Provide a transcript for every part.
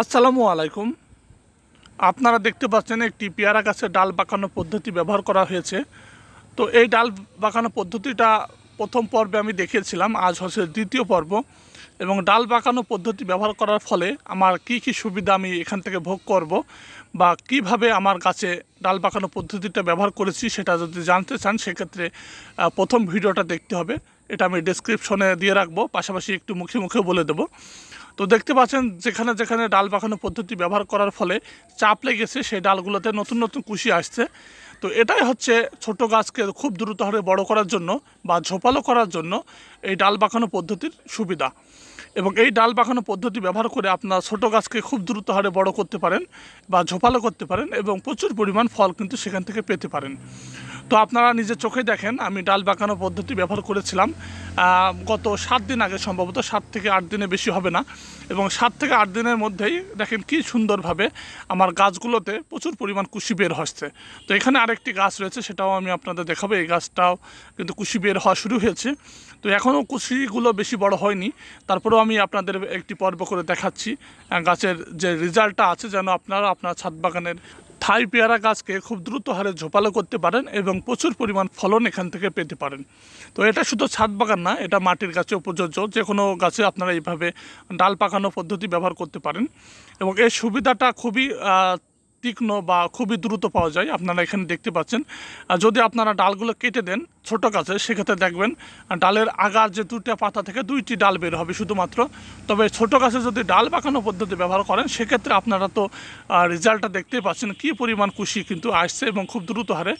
আসসালামু আলাইকুম আপনারা দেখতে পাচ্ছেন একটি পেয়ারা গাছে ডাল বাঁকানো পদ্ধতি ব্যবহার করা হয়েছে তো এই ডাল বাঁকানো পদ্ধতিটা প্রথম পর্বে আমি দেখিয়েছিলাম আজ হচ্ছে দ্বিতীয় পর্ব এবং ডাল বাঁকানো পদ্ধতি ব্যবহার করার ফলে আমার কি কি সুবিধা আমি এখান থেকে ভোগ করব বা কিভাবে আমার গাছে ডাল বাঁকানো পদ্ধতিটা ব্যবহার করেছি সেটা যদি জানতে চান সেক্ষেত্রে প্রথম ভিডিওটা দেখতে হবে এটা আমি ডেসক্রিপশনে দিয়ে রাখবো পাশাপাশি একটু মুখে মুখে বলে দেবো তো দেখতে পাচ্ছেন যেখানে যেখানে ডাল পাকানো পদ্ধতি ব্যবহার করার ফলে চাপ লেগেছে সেই ডালগুলোতে নতুন নতুন কুশি আসছে তো এটাই হচ্ছে ছোট গাছকে খুব দ্রুত হারে বড় করার জন্য বা ঝোপালো করার জন্য এই ডাল পাকানো পদ্ধতির সুবিধা এবং এই ডাল পাকানো পদ্ধতি ব্যবহার করে আপনার ছোট গাছকে খুব দ্রুত হারে বড় করতে পারেন বা ঝোপালো করতে পারেন এবং প্রচুর পরিমাণ ফল কিন্তু সেখান থেকে পেতে পারেন তো আপনারা নিজের চোখে দেখেন আমি ডাল বাঁকানো পদ্ধতি ব্যবহার করেছিলাম গত সাত দিন আগে সম্ভবত সাত থেকে আট দিনে বেশি হবে না এবং সাত থেকে আট দিনের মধ্যেই দেখেন কি সুন্দরভাবে আমার গাছগুলোতে প্রচুর পরিমাণ কুশি বের হচ্ছে তো এখানে আরেকটি গাছ রয়েছে সেটাও আমি আপনাদের দেখাবো এই গাছটাও কিন্তু কুশি বের হওয়া শুরু হয়েছে তো এখনও কুশিগুলো বেশি বড় হয়নি তারপরেও আমি আপনাদের একটি পর্ব করে দেখাচ্ছি গাছের যে রেজাল্টটা আছে যেন আপনারা আপনার ছাদ বাগানের থাই পেয়ারা গাছকে খুব দ্রুত হারে ঝোপালো করতে পারেন এবং প্রচুর পরিমাণ ফলন এখান থেকে পেতে পারেন তো এটা শুধু ছাদ বাগান না এটা মাটির গাছে প্রযোজ্য যে কোনো গাছে আপনারা এইভাবে ডাল পাকানো পদ্ধতি ব্যবহার করতে পারেন এবং এর সুবিধাটা খুবই তীক্ষ্ণ বা খুবই দ্রুত পাওয়া যায় আপনারা এখানে দেখতে পাচ্ছেন যদি আপনারা ডালগুলো কেটে দেন ছোট গাছে সেক্ষেত্রে দেখবেন ডালের আগার যে দুটি পাতা থেকে দুইটি ডাল বের হবে শুধুমাত্র তবে ছোট গাছে যদি ডাল পাকানো পদ্ধতি ব্যবহার করেন সেক্ষেত্রে আপনারা তো রেজাল্টটা দেখতেই পাচ্ছেন কি পরিমাণ কুশি কিন্তু আসছে এবং খুব দ্রুত হারে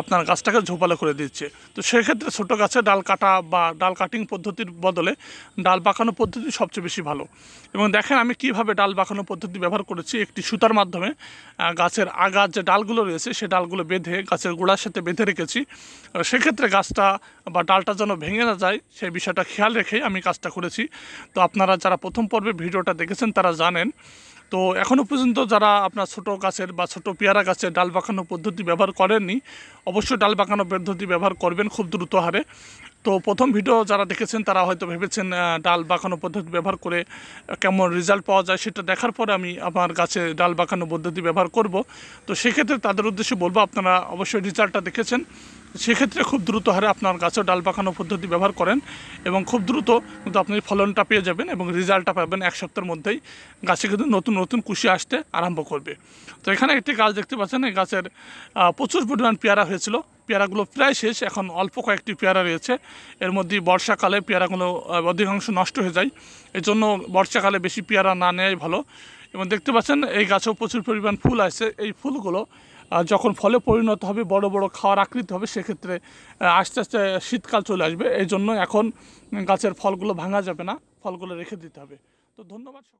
আপনার গাছটাকে ঝোপালো করে দিচ্ছে তো সেক্ষেত্রে ছোট গাছে ডাল কাটা বা ডাল কাটিং পদ্ধতির বদলে ডাল পাকানো পদ্ধতি সবচেয়ে বেশি ভালো এবং দেখেন আমি কিভাবে ডাল পাকানো পদ্ধতি ব্যবহার করেছি একটি সুতার মাধ্যমে গাছের আগার যে ডালগুলো রয়েছে সে ডালগুলো বেঁধে গাছের গোড়ার সাথে বেঁধে রেখেছি সেক্ষেত্রে গাছটা বা ডালটা যেন ভেঙে না যায় সেই বিষয়টা খেয়াল রেখেই আমি কাজটা করেছি তো আপনারা যারা প্রথম পর্বে ভিডিওটা দেখেছেন তারা জানেন তো এখনও পর্যন্ত যারা আপনার ছোট গাছের বা ছোট পেয়ারা গাছের ডাল বাঁকানো পদ্ধতি ব্যবহার করেননি অবশ্যই ডাল বাঁকানো পদ্ধতি ব্যবহার করবেন খুব দ্রুত হারে তো প্রথম ভিডিও যারা দেখেছেন তারা হয়তো ভেবেছেন ডাল বাঁকানো পদ্ধতি ব্যবহার করে কেমন রেজাল্ট পাওয়া যায় সেটা দেখার পরে আমি আমার গাছে ডাল বাঁকানো পদ্ধতি ব্যবহার করব তো সেক্ষেত্রে তাদের উদ্দেশ্যে বলবো আপনারা অবশ্যই রেজাল্টটা দেখেছেন সেক্ষেত্রে খুব দ্রুত হারে আপনার গাছেও ডাল পাকানো পদ্ধতি ব্যবহার করেন এবং খুব দ্রুত কিন্তু আপনি ফলনটা পেয়ে যাবেন এবং রেজাল্টটা পাবেন এক সপ্তাহের মধ্যেই গাছে কিন্তু নতুন নতুন কুশি আসতে আরম্ভ করবে তো এখানে একটি গাছ দেখতে পাচ্ছেন এই গাছের প্রচুর পরিমাণ পেয়ারা হয়েছিল পেয়ারাগুলো প্রায় শেষ এখন অল্প কয়েকটি পেয়ারা রয়েছে এর মধ্যে বর্ষাকালে পেয়ারাগুলো অধিকাংশ নষ্ট হয়ে যায় এর জন্য বর্ষাকালে বেশি পেয়ারা না নেওয়াই ভালো এবং দেখতে পাচ্ছেন এই গাছেও প্রচুর পরিমাণ ফুল আছে এই ফুলগুলো যখন ফলে পরিণত হবে বড় বড় খাওয়ার আকৃতি হবে সেক্ষেত্রে আস্তে আস্তে শীতকাল চলে আসবে এই জন্য এখন গাছের ফলগুলো ভাঙা যাবে না ফলগুলো রেখে দিতে হবে তো ধন্যবাদ